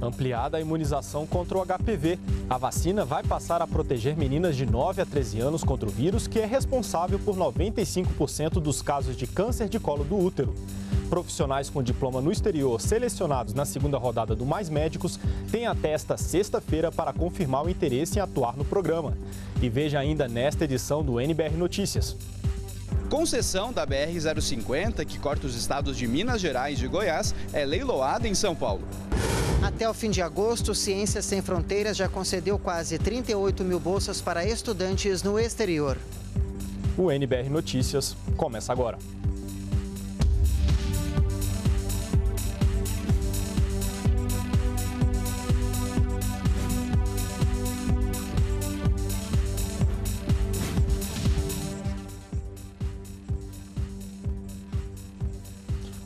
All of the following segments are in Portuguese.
ampliada a imunização contra o HPV. A vacina vai passar a proteger meninas de 9 a 13 anos contra o vírus, que é responsável por 95% dos casos de câncer de colo do útero. Profissionais com diploma no exterior selecionados na segunda rodada do Mais Médicos têm até esta sexta-feira para confirmar o interesse em atuar no programa. E veja ainda nesta edição do NBR Notícias. Concessão da BR-050, que corta os estados de Minas Gerais e Goiás, é leiloada em São Paulo. Até o fim de agosto, Ciências Sem Fronteiras já concedeu quase 38 mil bolsas para estudantes no exterior. O NBR Notícias começa agora.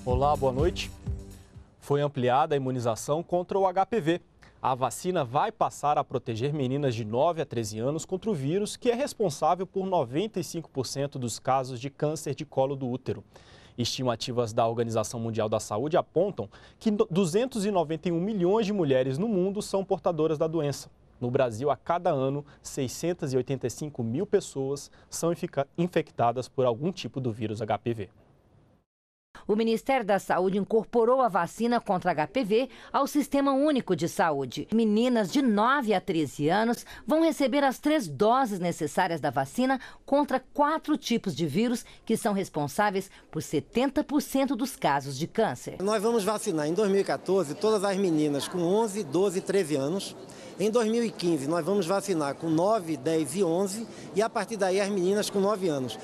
Olá, boa noite. Foi ampliada a imunização contra o HPV. A vacina vai passar a proteger meninas de 9 a 13 anos contra o vírus que é responsável por 95% dos casos de câncer de colo do útero. Estimativas da Organização Mundial da Saúde apontam que 291 milhões de mulheres no mundo são portadoras da doença. No Brasil, a cada ano, 685 mil pessoas são infectadas por algum tipo do vírus HPV. O Ministério da Saúde incorporou a vacina contra HPV ao Sistema Único de Saúde. Meninas de 9 a 13 anos vão receber as três doses necessárias da vacina contra quatro tipos de vírus que são responsáveis por 70% dos casos de câncer. Nós vamos vacinar em 2014 todas as meninas com 11, 12 e 13 anos. Em 2015, nós vamos vacinar com 9, 10 e 11 e a partir daí as meninas com 9 anos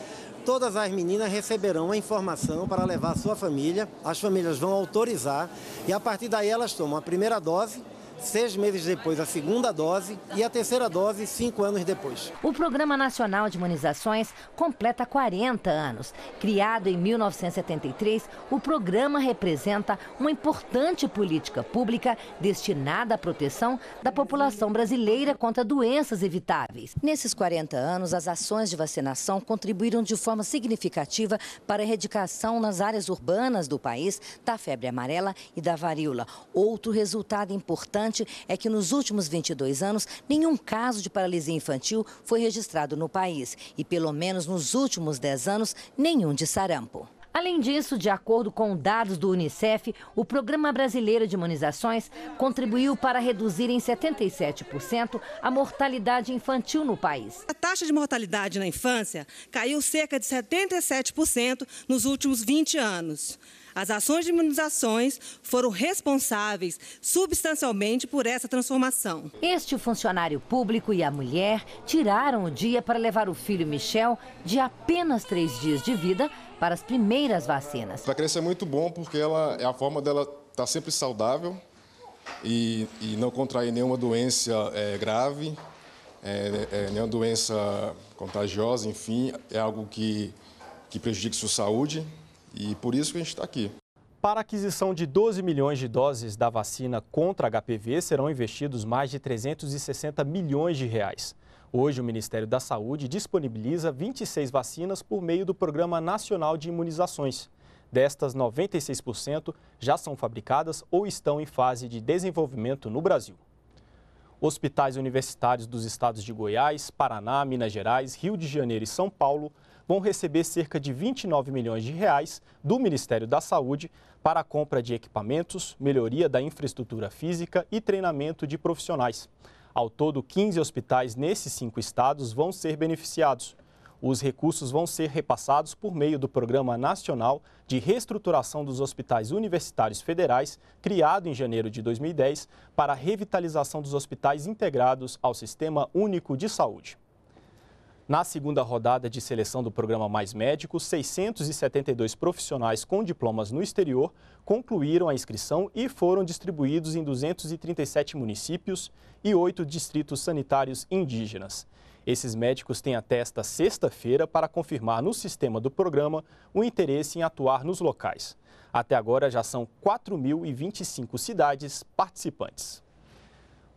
todas as meninas receberão a informação para levar a sua família. As famílias vão autorizar e a partir daí elas tomam a primeira dose seis meses depois a segunda dose e a terceira dose cinco anos depois. O Programa Nacional de Imunizações completa 40 anos. Criado em 1973, o programa representa uma importante política pública destinada à proteção da população brasileira contra doenças evitáveis. Nesses 40 anos, as ações de vacinação contribuíram de forma significativa para a erradicação nas áreas urbanas do país da febre amarela e da varíola. Outro resultado importante importante é que nos últimos 22 anos, nenhum caso de paralisia infantil foi registrado no país e, pelo menos nos últimos 10 anos, nenhum de sarampo. Além disso, de acordo com dados do Unicef, o Programa Brasileiro de Imunizações contribuiu para reduzir em 77% a mortalidade infantil no país. A taxa de mortalidade na infância caiu cerca de 77% nos últimos 20 anos. As ações de imunizações foram responsáveis substancialmente por essa transformação. Este funcionário público e a mulher tiraram o dia para levar o filho Michel, de apenas três dias de vida, para as primeiras vacinas. Para a criança é muito bom porque ela é a forma dela estar tá sempre saudável e, e, não contrair nenhuma doença é, grave, é, é, é nenhuma doença contagiosa, enfim, é algo que, que prejudique sua saúde. E por isso que a gente está aqui. Para a aquisição de 12 milhões de doses da vacina contra HPV serão investidos mais de 360 milhões de reais. Hoje, o Ministério da Saúde disponibiliza 26 vacinas por meio do Programa Nacional de Imunizações. Destas, 96% já são fabricadas ou estão em fase de desenvolvimento no Brasil. Hospitais universitários dos estados de Goiás, Paraná, Minas Gerais, Rio de Janeiro e São Paulo vão receber cerca de 29 milhões de reais do Ministério da Saúde para a compra de equipamentos, melhoria da infraestrutura física e treinamento de profissionais. Ao todo, 15 hospitais nesses cinco estados vão ser beneficiados. Os recursos vão ser repassados por meio do Programa Nacional de Reestruturação dos Hospitais Universitários Federais, criado em janeiro de 2010, para a revitalização dos hospitais integrados ao Sistema Único de Saúde. Na segunda rodada de seleção do programa Mais Médicos, 672 profissionais com diplomas no exterior concluíram a inscrição e foram distribuídos em 237 municípios e oito distritos sanitários indígenas. Esses médicos têm até esta sexta-feira para confirmar no sistema do programa o interesse em atuar nos locais. Até agora já são 4.025 cidades participantes.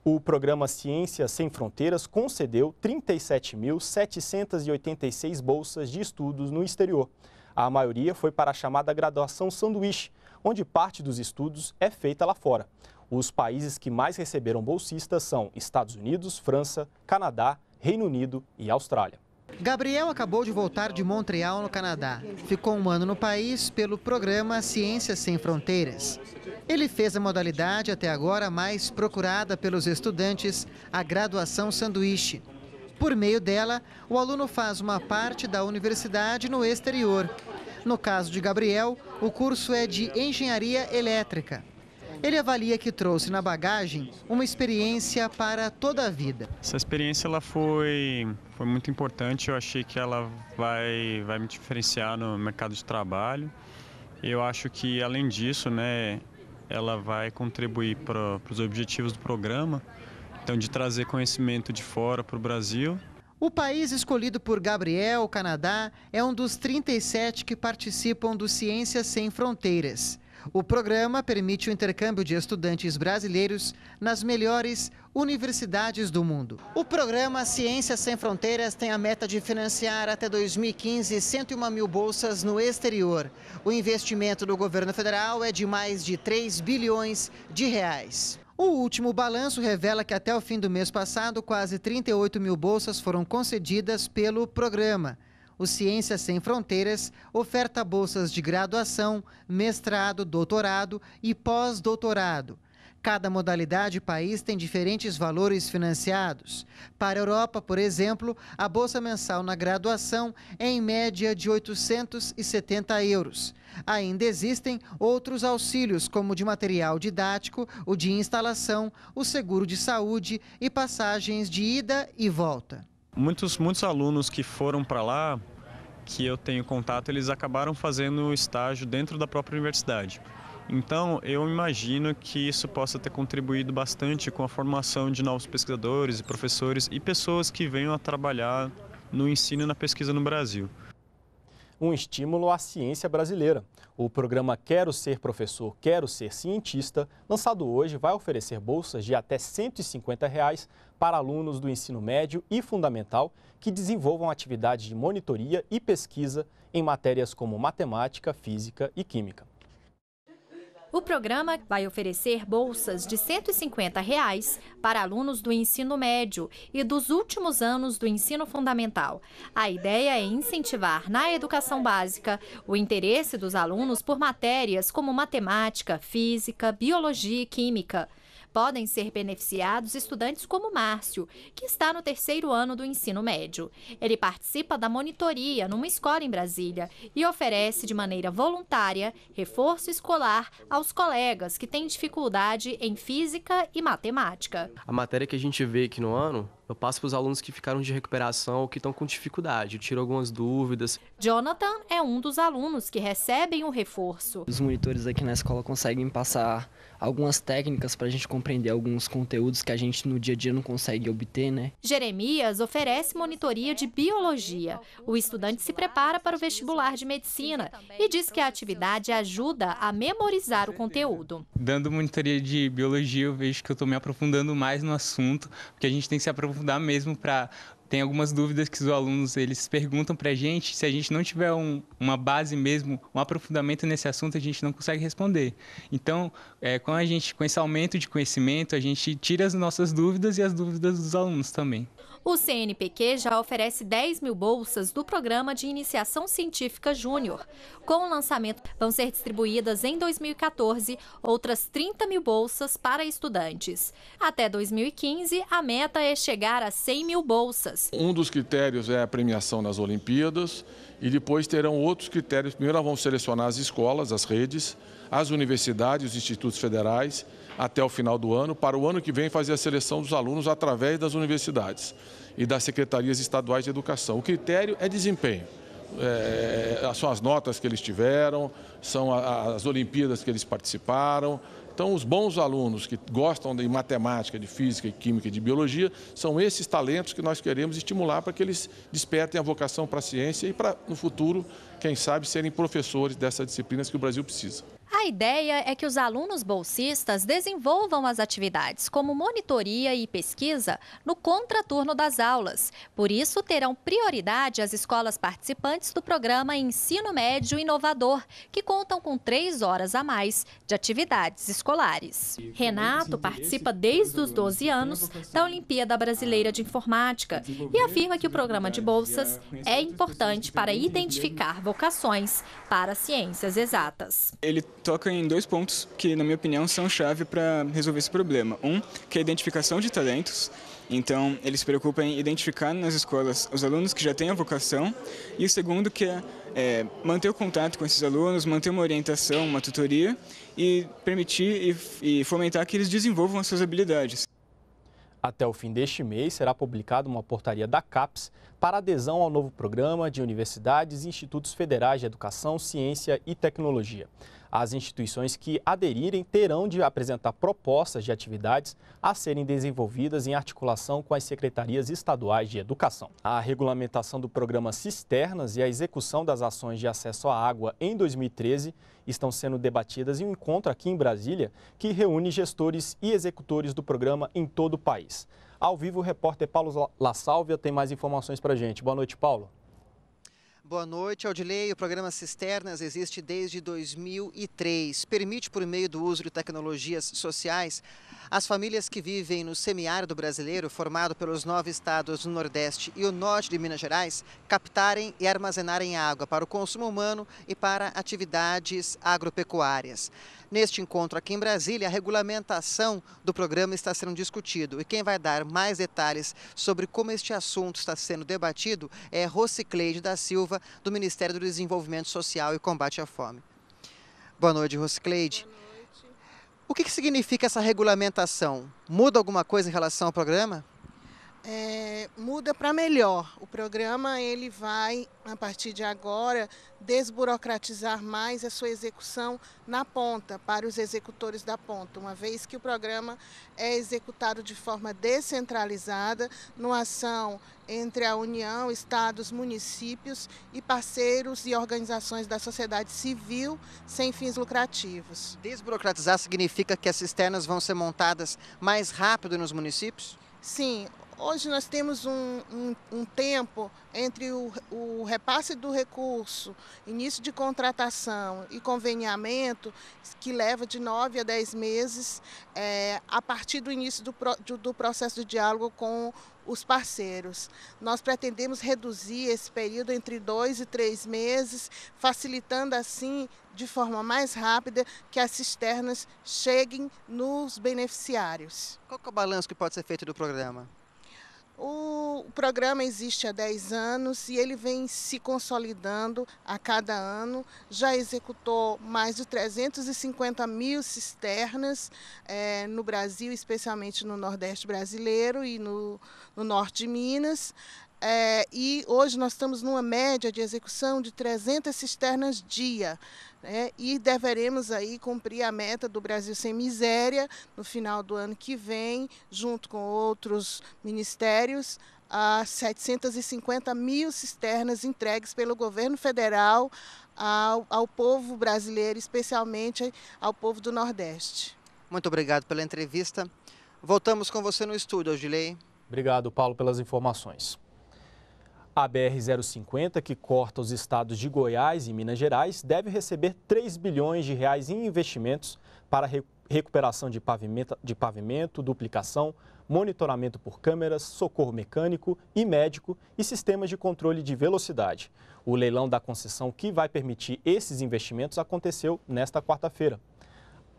O programa Ciências Sem Fronteiras concedeu 37.786 bolsas de estudos no exterior. A maioria foi para a chamada graduação sanduíche, onde parte dos estudos é feita lá fora. Os países que mais receberam bolsistas são Estados Unidos, França, Canadá, Reino Unido e Austrália. Gabriel acabou de voltar de Montreal, no Canadá. Ficou um ano no país pelo programa Ciências Sem Fronteiras. Ele fez a modalidade até agora mais procurada pelos estudantes, a graduação sanduíche. Por meio dela, o aluno faz uma parte da universidade no exterior. No caso de Gabriel, o curso é de engenharia elétrica. Ele avalia que trouxe na bagagem uma experiência para toda a vida. Essa experiência ela foi, foi muito importante, eu achei que ela vai, vai me diferenciar no mercado de trabalho. Eu acho que, além disso, né, ela vai contribuir para os objetivos do programa, então de trazer conhecimento de fora para o Brasil. O país escolhido por Gabriel, Canadá, é um dos 37 que participam do Ciências Sem Fronteiras. O programa permite o intercâmbio de estudantes brasileiros nas melhores universidades do mundo. O programa Ciências Sem Fronteiras tem a meta de financiar até 2015 101 mil bolsas no exterior. O investimento do governo federal é de mais de 3 bilhões de reais. O último balanço revela que até o fim do mês passado, quase 38 mil bolsas foram concedidas pelo programa. O Ciências Sem Fronteiras oferta bolsas de graduação, mestrado, doutorado e pós-doutorado. Cada modalidade país tem diferentes valores financiados. Para a Europa, por exemplo, a bolsa mensal na graduação é em média de 870 euros. Ainda existem outros auxílios, como de material didático, o de instalação, o seguro de saúde e passagens de ida e volta. Muitos, muitos alunos que foram para lá, que eu tenho contato, eles acabaram fazendo estágio dentro da própria universidade. Então, eu imagino que isso possa ter contribuído bastante com a formação de novos pesquisadores e professores e pessoas que venham a trabalhar no ensino e na pesquisa no Brasil. Um estímulo à ciência brasileira. O programa Quero Ser Professor, Quero Ser Cientista, lançado hoje, vai oferecer bolsas de até R$ 150 reais para alunos do ensino médio e fundamental que desenvolvam atividades de monitoria e pesquisa em matérias como matemática, física e química. O programa vai oferecer bolsas de R$ 150 reais para alunos do ensino médio e dos últimos anos do ensino fundamental. A ideia é incentivar na educação básica o interesse dos alunos por matérias como matemática, física, biologia e química. Podem ser beneficiados estudantes como Márcio, que está no terceiro ano do ensino médio. Ele participa da monitoria numa escola em Brasília e oferece de maneira voluntária reforço escolar aos colegas que têm dificuldade em física e matemática. A matéria que a gente vê aqui no ano eu passo para os alunos que ficaram de recuperação ou que estão com dificuldade, eu tiro algumas dúvidas. Jonathan é um dos alunos que recebem o reforço. Os monitores aqui na escola conseguem passar algumas técnicas para a gente compreender alguns conteúdos que a gente no dia a dia não consegue obter, né? Jeremias oferece monitoria de biologia. O estudante se prepara para o vestibular de medicina e diz que a atividade ajuda a memorizar o conteúdo. Dando monitoria de biologia, eu vejo que eu estou me aprofundando mais no assunto, porque a gente tem que se aprofundar mesmo para tem algumas dúvidas que os alunos eles perguntam para a gente. Se a gente não tiver um, uma base mesmo, um aprofundamento nesse assunto, a gente não consegue responder. Então, é, com a gente com esse aumento de conhecimento, a gente tira as nossas dúvidas e as dúvidas dos alunos também. O CNPq já oferece 10 mil bolsas do Programa de Iniciação Científica Júnior. Com o lançamento, vão ser distribuídas em 2014 outras 30 mil bolsas para estudantes. Até 2015, a meta é chegar a 100 mil bolsas. Um dos critérios é a premiação nas Olimpíadas e depois terão outros critérios. Primeiro, vão selecionar as escolas, as redes, as universidades, os institutos federais até o final do ano, para o ano que vem fazer a seleção dos alunos através das universidades e das secretarias estaduais de educação. O critério é desempenho. É, são as notas que eles tiveram, são as Olimpíadas que eles participaram. Então, os bons alunos que gostam de matemática, de física, de química e de biologia, são esses talentos que nós queremos estimular para que eles despertem a vocação para a ciência e para, no futuro, quem sabe, serem professores dessas disciplinas que o Brasil precisa. A ideia é que os alunos bolsistas desenvolvam as atividades como monitoria e pesquisa no contraturno das aulas. Por isso, terão prioridade as escolas participantes do programa Ensino Médio Inovador, que contam com três horas a mais de atividades escolares. Renato participa desde os 12 anos da Olimpíada Brasileira de Informática e afirma que o programa de bolsas é importante para identificar vocações para ciências exatas. Ele toca em dois pontos que, na minha opinião, são chave para resolver esse problema. Um, que é a identificação de talentos. Então, ele se preocupa em identificar nas escolas os alunos que já têm a vocação. E o segundo, que é, é manter o contato com esses alunos, manter uma orientação, uma tutoria e permitir e, e fomentar que eles desenvolvam as suas habilidades. Até o fim deste mês será publicada uma portaria da CAPES para adesão ao novo programa de universidades e institutos federais de educação, ciência e tecnologia. As instituições que aderirem terão de apresentar propostas de atividades a serem desenvolvidas em articulação com as secretarias estaduais de educação. A regulamentação do programa Cisternas e a execução das ações de acesso à água em 2013 estão sendo debatidas em um encontro aqui em Brasília que reúne gestores e executores do programa em todo o país. Ao vivo, o repórter Paulo La Sálvia tem mais informações para a gente. Boa noite, Paulo boa noite. Aldilei, o programa Cisternas existe desde 2003. Permite, por meio do uso de tecnologias sociais, as famílias que vivem no semiárido brasileiro, formado pelos nove estados do Nordeste e o Norte de Minas Gerais, captarem e armazenarem água para o consumo humano e para atividades agropecuárias. Neste encontro aqui em Brasília, a regulamentação do programa está sendo discutido e quem vai dar mais detalhes sobre como este assunto está sendo debatido é Rocicleide da Silva, do Ministério do Desenvolvimento Social e Combate à Fome. Boa noite, Rocicleide. O que, que significa essa regulamentação? Muda alguma coisa em relação ao programa? é, muda para melhor. O programa ele vai, a partir de agora, desburocratizar mais a sua execução na ponta, para os executores da ponta, uma vez que o programa é executado de forma descentralizada, numa ação entre a União, estados, municípios e parceiros e organizações da sociedade civil sem fins lucrativos. Desburocratizar significa que as cisternas vão ser montadas mais rápido nos municípios? Sim, Hoje nós temos um, um, um tempo entre o, o, repasse do recurso, início de contratação e conveniamento, que leva de nove a dez meses é, a partir do início do, do, do processo de diálogo com os parceiros. Nós pretendemos reduzir esse período entre dois e três meses, facilitando assim, de forma mais rápida, que as cisternas cheguem nos beneficiários. Qual é o balanço que pode ser feito do programa? O programa existe há 10 anos e ele vem se consolidando a cada ano. Já executou mais de 350 mil cisternas é, no Brasil, especialmente no Nordeste brasileiro e no, no Norte de Minas. É, e hoje nós estamos numa média de execução de 300 cisternas dia. Né? E deveremos aí cumprir a meta do Brasil Sem Miséria no final do ano que vem, junto com outros ministérios, a 750 mil cisternas entregues pelo governo federal ao, ao povo brasileiro, especialmente ao povo do Nordeste. Muito obrigado pela entrevista. Voltamos com você no estúdio, Odilei. Obrigado, Paulo, pelas informações. A BR-050, que corta os estados de Goiás e Minas Gerais, deve receber 3 bilhões de reais em investimentos para recuperação de pavimento, de pavimento, duplicação, monitoramento por câmeras, socorro mecânico e médico e sistemas de controle de velocidade. O leilão da concessão que vai permitir esses investimentos aconteceu nesta quarta-feira.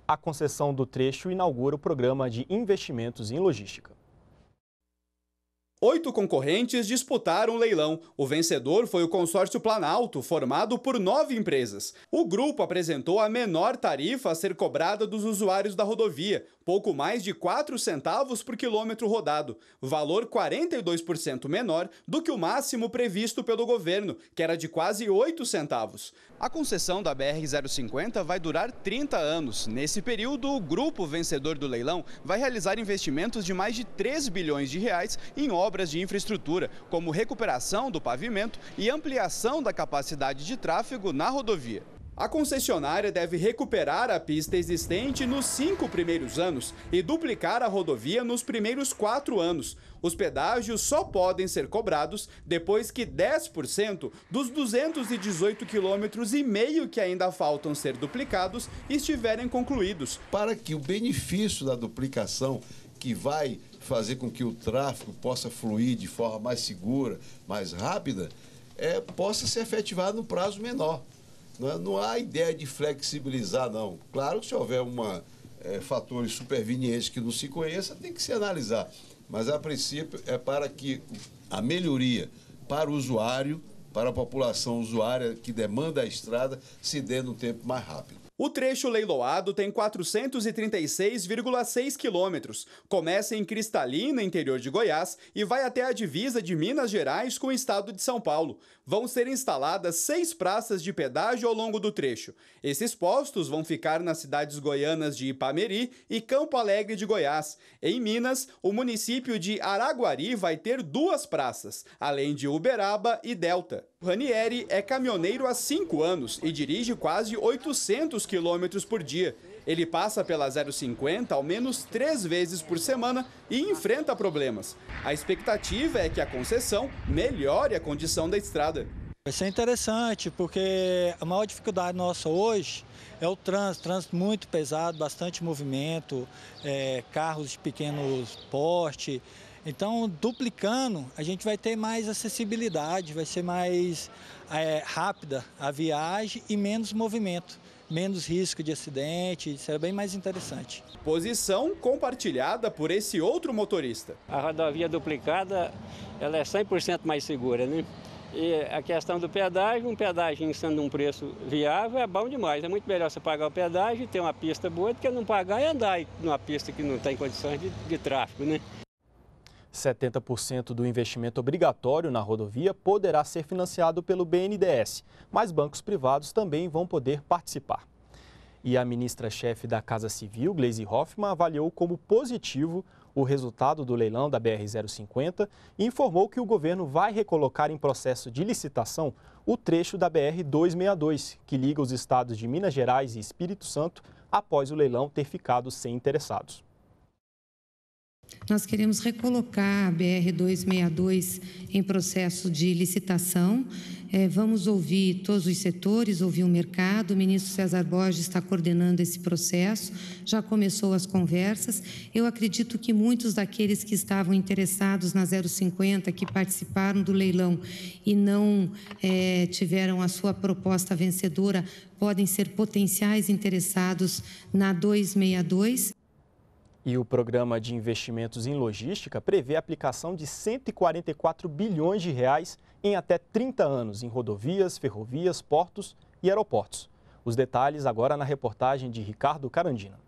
A concessão do trecho inaugura o programa de investimentos em logística. Oito concorrentes disputaram o leilão. O vencedor foi o consórcio Planalto, formado por nove empresas. O grupo apresentou a menor tarifa a ser cobrada dos usuários da rodovia, pouco mais de 4 centavos por quilômetro rodado, valor 42% menor do que o máximo previsto pelo governo, que era de quase 8 centavos. A concessão da BR-050 vai durar 30 anos. Nesse período, o grupo vencedor do leilão vai realizar investimentos de mais de 3 bilhões de reais em obras de infraestrutura, como recuperação do pavimento e ampliação da capacidade de tráfego na rodovia. A concessionária deve recuperar a pista existente nos cinco primeiros anos e duplicar a rodovia nos primeiros quatro anos. Os pedágios só podem ser cobrados depois que 10% dos 218 quilômetros e meio que ainda faltam ser duplicados estiverem concluídos. Para que o benefício da duplicação que vai fazer com que o tráfego possa fluir de forma mais segura, mais rápida, é, possa ser efetivado no prazo menor. Né? Não há ideia de flexibilizar, não. Claro que se houver uma, é, fatores supervenientes que não se conheça, tem que se analisar. Mas, a princípio, é para que a melhoria para o usuário, para a população usuária que demanda a estrada, se dê num tempo mais rápido. O trecho leiloado tem 436,6 quilômetros. Começa em Cristalina, interior de Goiás, e vai até a divisa de Minas Gerais com o estado de São Paulo. Vão ser instaladas seis praças de pedágio ao longo do trecho. Esses postos vão ficar nas cidades goianas de Ipameri e Campo Alegre de Goiás. Em Minas, o município de Araguari vai ter duas praças, além de Uberaba e Delta. Ranieri é caminhoneiro há cinco anos e dirige quase 800 500 quilômetros por dia. Ele passa pela 050 ao menos três vezes por semana e enfrenta problemas. A expectativa é que a concessão melhore a condição da estrada. Vai ser é interessante, porque a maior dificuldade nossa hoje é o trânsito, trânsito muito pesado, bastante movimento, é, carros de pequenos porte. Então, duplicando, a gente vai ter mais acessibilidade, vai ser mais é, rápida a viagem e menos movimento menos risco de acidente, isso bem mais interessante. Posição compartilhada por esse outro motorista. A rodovia duplicada ela é 100% mais segura, né? E a questão do pedágio, um pedágio sendo um preço viável é bom demais. É muito melhor você pagar o pedágio e ter uma pista boa do que não pagar e andar numa pista que não tem condições de, de tráfego, né? 70% do investimento obrigatório na rodovia poderá ser financiado pelo BNDES, mas bancos privados também vão poder participar. E a ministra-chefe da Casa Civil, Gleisi Hoffmann, avaliou como positivo o resultado do leilão da BR-050 e informou que o governo vai recolocar em processo de licitação o trecho da BR-262, que liga os estados de Minas Gerais e Espírito Santo, após o leilão ter ficado sem interessados. Nós queremos recolocar a BR-262 em processo de licitação. É, vamos ouvir todos os setores, ouvir o mercado. O ministro César Borges está coordenando esse processo, já começou as conversas. Eu acredito que muitos daqueles que estavam interessados na 050, que participaram do leilão e não é, tiveram a sua proposta vencedora, podem ser potenciais interessados na 262. E o programa de investimentos em logística prevê a aplicação de 144 bilhões de reais em até 30 anos em rodovias, ferrovias, portos e aeroportos. Os detalhes agora na reportagem de Ricardo Carandina.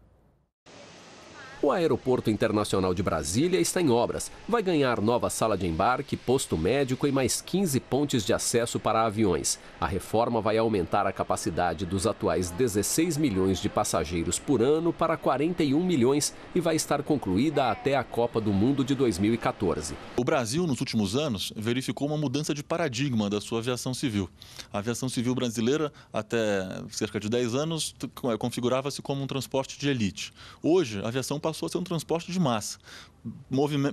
O Aeroporto Internacional de Brasília está em obras. Vai ganhar nova sala de embarque, posto médico e mais 15 pontes de acesso para aviões. A reforma vai aumentar a capacidade dos atuais 16 milhões de passageiros por ano para 41 milhões e vai estar concluída até a Copa do Mundo de 2014. O Brasil, nos últimos anos, verificou uma mudança de paradigma da sua aviação civil. A aviação civil brasileira, até cerca de 10 anos, é, configurava-se como um transporte de elite. Hoje, a aviação passou passou a ser um transporte de massa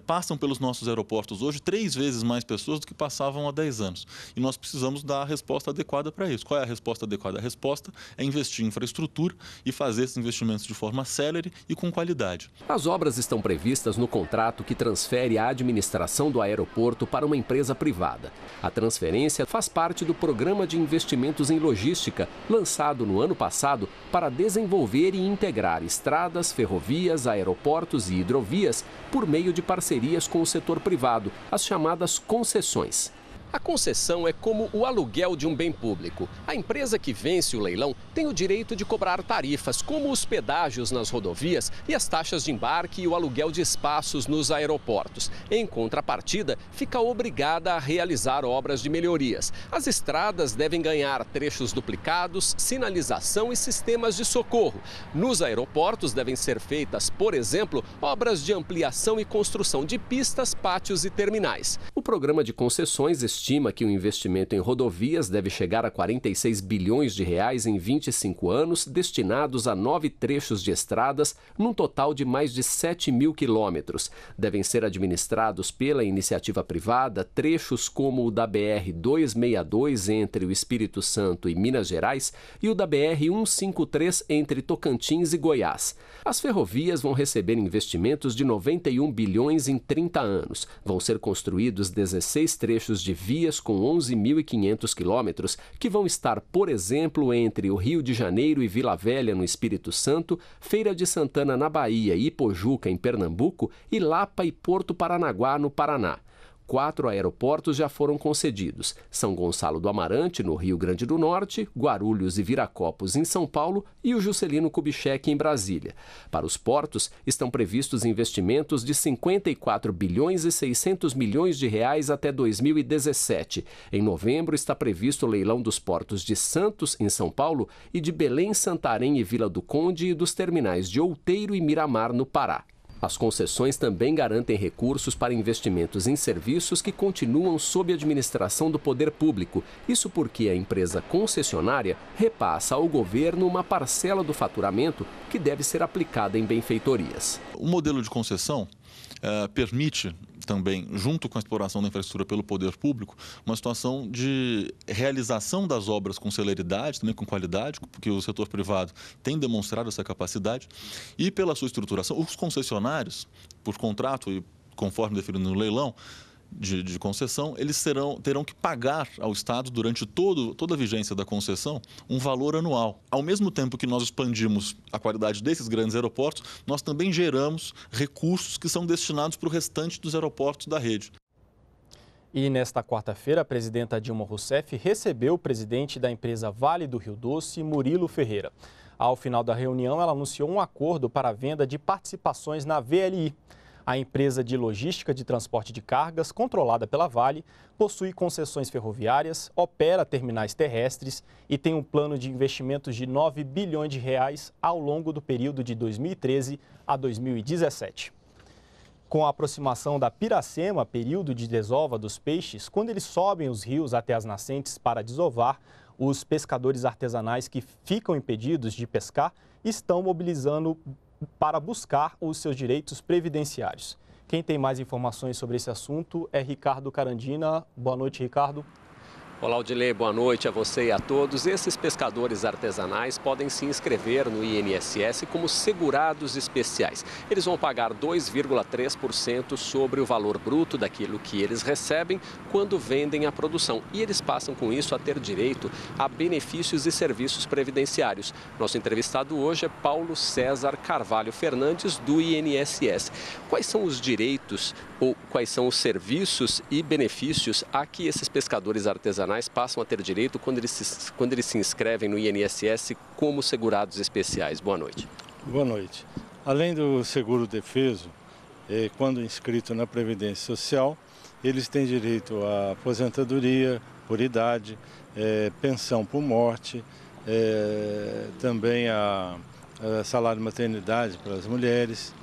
passam pelos nossos aeroportos hoje três vezes mais pessoas do que passavam há 10 anos. E nós precisamos dar a resposta adequada para isso. Qual é a resposta adequada? A resposta é investir em infraestrutura e fazer esses investimentos de forma célere e com qualidade. As obras estão previstas no contrato que transfere a administração do aeroporto para uma empresa privada. A transferência faz parte do Programa de Investimentos em Logística, lançado no ano passado para desenvolver e integrar estradas, ferrovias, aeroportos e hidrovias por por meio de parcerias com o setor privado, as chamadas concessões. A concessão é como o aluguel de um bem público. A empresa que vence o leilão tem o direito de cobrar tarifas, como os pedágios nas rodovias e as taxas de embarque e o aluguel de espaços nos aeroportos. Em contrapartida, fica obrigada a realizar obras de melhorias. As estradas devem ganhar trechos duplicados, sinalização e sistemas de socorro. Nos aeroportos devem ser feitas, por exemplo, obras de ampliação e construção de pistas, pátios e terminais programa de concessões estima que o investimento em rodovias deve chegar a 46 bilhões de reais em 25 anos, destinados a nove trechos de estradas, num total de mais de 7 mil quilômetros. Devem ser administrados pela iniciativa privada trechos como o da BR-262 entre o Espírito Santo e Minas Gerais e o da BR-153 entre Tocantins e Goiás. As ferrovias vão receber investimentos de 91 bilhões em 30 anos. Vão ser construídos 16 trechos de vias com 11.500 quilômetros, que vão estar, por exemplo, entre o Rio de Janeiro e Vila Velha, no Espírito Santo, Feira de Santana, na Bahia, e Ipojuca, em Pernambuco, e Lapa e Porto Paranaguá, no Paraná. Quatro aeroportos já foram concedidos: São Gonçalo do Amarante, no Rio Grande do Norte, Guarulhos e Viracopos, em São Paulo, e o Juscelino Kubitschek, em Brasília. Para os portos, estão previstos investimentos de 54 bilhões e 600 milhões de reais até 2017. Em novembro, está previsto o leilão dos portos de Santos, em São Paulo, e de Belém, Santarém e Vila do Conde, e dos terminais de Outeiro e Miramar, no Pará. As concessões também garantem recursos para investimentos em serviços que continuam sob administração do poder público. Isso porque a empresa concessionária repassa ao governo uma parcela do faturamento que deve ser aplicada em benfeitorias. O modelo de concessão uh, permite também, junto com a exploração da infraestrutura pelo poder público, uma situação de realização das obras com celeridade, também com qualidade, porque o setor privado tem demonstrado essa capacidade, e pela sua estruturação. Os concessionários, por contrato e conforme definido no leilão, de, de, concessão, eles terão, terão que pagar ao Estado, durante todo, toda a vigência da concessão, um valor anual. Ao mesmo tempo que nós expandimos a qualidade desses grandes aeroportos, nós também geramos recursos que são destinados para o restante dos aeroportos da rede. E nesta quarta-feira, a presidenta Dilma Rousseff recebeu o presidente da empresa Vale do Rio Doce, Murilo Ferreira. Ao final da reunião, ela anunciou um acordo para a venda de participações na VLI. A empresa de logística de transporte de cargas, controlada pela Vale, possui concessões ferroviárias, opera terminais terrestres e tem um plano de investimentos de 9 bilhões de reais ao longo do período de 2013 a 2017. Com a aproximação da piracema, período de desova dos peixes, quando eles sobem os rios até as nascentes para desovar, os pescadores artesanais que ficam impedidos de pescar estão mobilizando para buscar os seus direitos previdenciários. Quem tem mais informações sobre esse assunto é Ricardo Carandina. Boa noite, Ricardo. Olá, Odilei, boa noite a você e a todos. Esses pescadores artesanais podem se inscrever no INSS como segurados especiais. Eles vão pagar 2,3% sobre o valor bruto daquilo que eles recebem quando vendem a produção. E eles passam com isso a ter direito a benefícios e serviços previdenciários. Nosso entrevistado hoje é Paulo César Carvalho Fernandes, do INSS. Quais são os direitos quais são os serviços e benefícios a que esses pescadores artesanais passam a ter direito quando eles se, quando eles se inscrevem no INSS como segurados especiais. Boa noite. Boa noite. Além do seguro defeso, é, quando inscrito na Previdência Social, eles têm direito à aposentadoria por idade, é, pensão por morte, é, também a, a salário maternidade para as mulheres,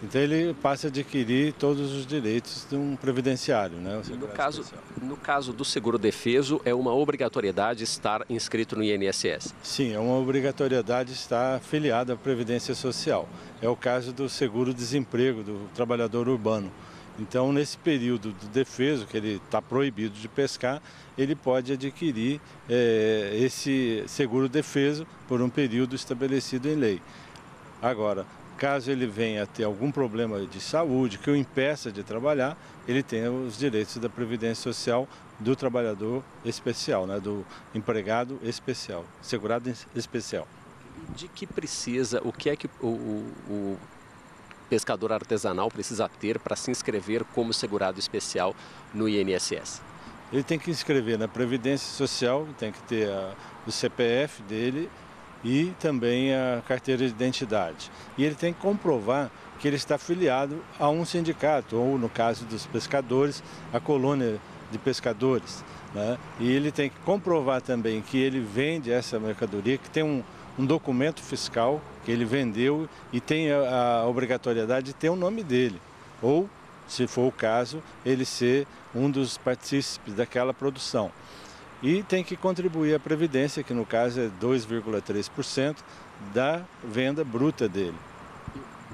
então ele passa a adquirir todos os direitos de um previdenciário, né? No caso, no caso do seguro defeso, é uma obrigatoriedade estar inscrito no INSS? Sim, é uma obrigatoriedade estar afiliado à Previdência Social. É o caso do seguro-desemprego do trabalhador urbano. Então, nesse período do defeso, que ele está proibido de pescar, ele pode adquirir é, esse seguro defeso por um período estabelecido em lei. Agora, Caso ele venha a ter algum problema de saúde que o impeça de trabalhar, ele tem os direitos da Previdência Social do trabalhador especial, né, do empregado especial, segurado especial. De que precisa, o que é que o, o, o pescador artesanal precisa ter para se inscrever como segurado especial no INSS? Ele tem que inscrever na Previdência Social, tem que ter a, o CPF dele, e também a carteira de identidade. E ele tem que comprovar que ele está filiado a um sindicato, ou no caso dos pescadores, a colônia de pescadores. Né? E ele tem que comprovar também que ele vende essa mercadoria, que tem um, um documento fiscal que ele vendeu e tem a, a obrigatoriedade de ter o nome dele. Ou, se for o caso, ele ser um dos partícipes daquela produção e tem que contribuir à Previdência, que no caso é 2,3% da venda bruta dele.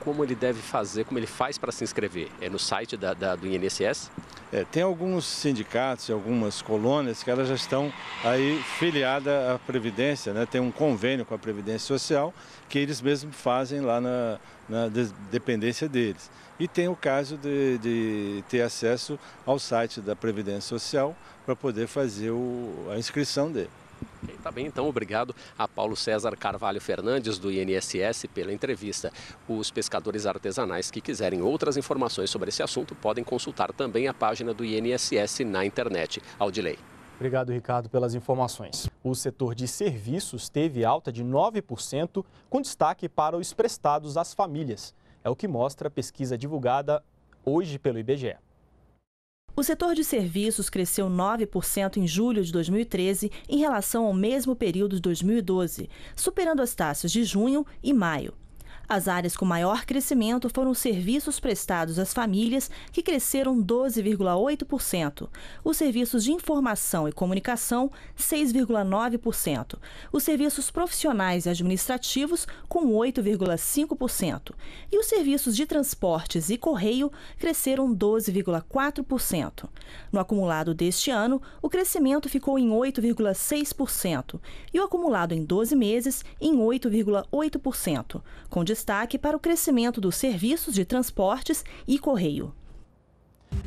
Como ele deve fazer, como ele faz para se inscrever? É no site da, da, do INSS? É, tem alguns sindicatos e algumas colônias que elas já estão aí filiada à Previdência, né? tem um convênio com a Previdência Social que eles mesmos fazem lá na, na dependência deles. E tem o caso de, de, ter acesso ao site da Previdência Social para poder fazer o, a inscrição dele. Tá bem, então, obrigado a Paulo César Carvalho Fernandes, do INSS, pela entrevista. Os pescadores artesanais que quiserem outras informações sobre esse assunto podem consultar também a página do INSS na internet. Audilei. Obrigado, Ricardo, pelas informações. O setor de serviços teve alta de 9%, com destaque para os prestados às famílias. É o que mostra a pesquisa divulgada hoje pelo IBGE. O setor de serviços cresceu 9% em julho de 2013 em relação ao mesmo período de 2012, superando as taxas de junho e maio. As áreas com maior crescimento foram os serviços prestados às famílias, que cresceram 12,8%, os serviços de informação e comunicação, 6,9%, os serviços profissionais e administrativos, com 8,5%, e os serviços de transportes e correio cresceram 12,4%. No acumulado deste ano, o crescimento ficou em 8,6% e o acumulado em 12 meses em 8,8%, com destaque para o crescimento dos serviços de transportes e correio.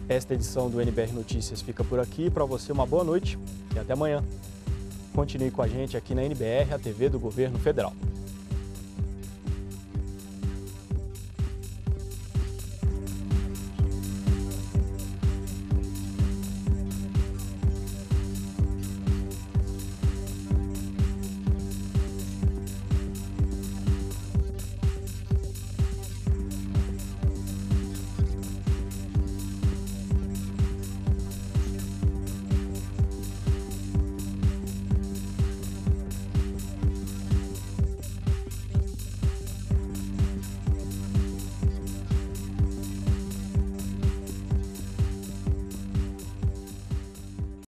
Esta edição do NBR Notícias fica por aqui. Para você, uma boa noite e até amanhã. Continue com a gente aqui na NBR, a TV do Governo Federal.